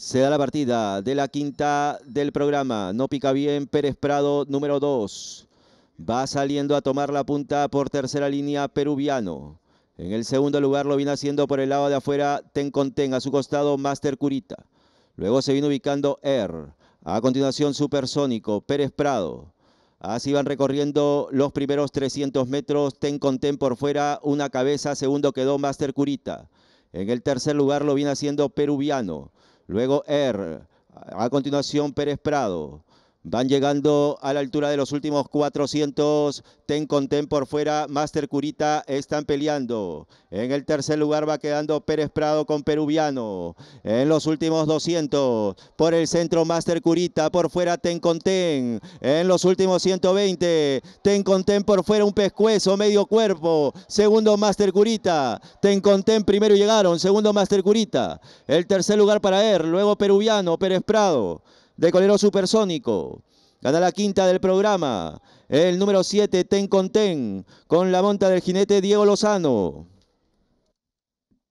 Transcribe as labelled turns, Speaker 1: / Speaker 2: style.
Speaker 1: Se da la partida de la quinta del programa. No pica bien Pérez Prado, número 2. Va saliendo a tomar la punta por tercera línea peruviano. En el segundo lugar lo viene haciendo por el lado de afuera Ten con A su costado Master Curita. Luego se viene ubicando Air. Er. A continuación Supersónico, Pérez Prado. Así van recorriendo los primeros 300 metros. Ten Contén por fuera, una cabeza. Segundo quedó Master Curita. En el tercer lugar lo viene haciendo Peruviano. Luego Er. A continuación Pérez Prado. Van llegando a la altura de los últimos 400. Ten con por fuera. Master Curita están peleando. En el tercer lugar va quedando Pérez Prado con Peruviano. En los últimos 200. Por el centro Master Curita. Por fuera Ten con En los últimos 120. Ten con por fuera un pescuezo medio cuerpo. Segundo Master Curita. Ten con primero llegaron. Segundo Master Curita. El tercer lugar para él. Er, luego Peruviano. Pérez Prado de Colero Supersónico. Gana la quinta del programa. El número 7, Ten con Ten, con la monta del jinete Diego Lozano.